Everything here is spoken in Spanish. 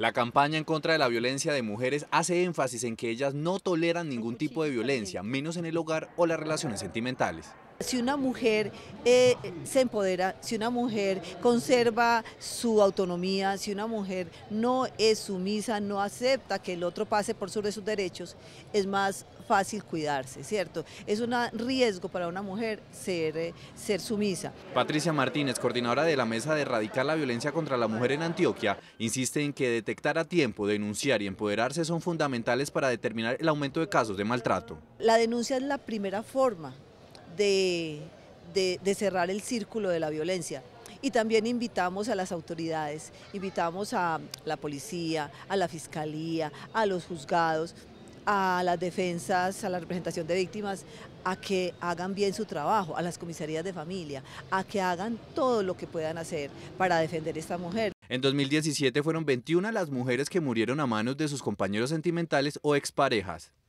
La campaña en contra de la violencia de mujeres hace énfasis en que ellas no toleran ningún tipo de violencia, menos en el hogar o las relaciones sentimentales. Si una mujer eh, se empodera, si una mujer conserva su autonomía, si una mujer no es sumisa, no acepta que el otro pase por sobre sus derechos, es más fácil cuidarse, ¿cierto? Es un riesgo para una mujer ser, eh, ser sumisa. Patricia Martínez, coordinadora de la Mesa de Erradicar la Violencia contra la Mujer en Antioquia, insiste en que detectar a tiempo, denunciar y empoderarse son fundamentales para determinar el aumento de casos de maltrato. La denuncia es la primera forma de, cerrar el círculo de la violencia. Y también invitamos a las autoridades, invitamos a la policía, a la fiscalía, a los juzgados, a las defensas, a la representación de víctimas, a que hagan bien su trabajo, a las comisarías de familia, a que hagan todo lo que puedan hacer para defender a esta mujer. En 2017 fueron 21 las mujeres que murieron a manos de sus compañeros sentimentales o exparejas.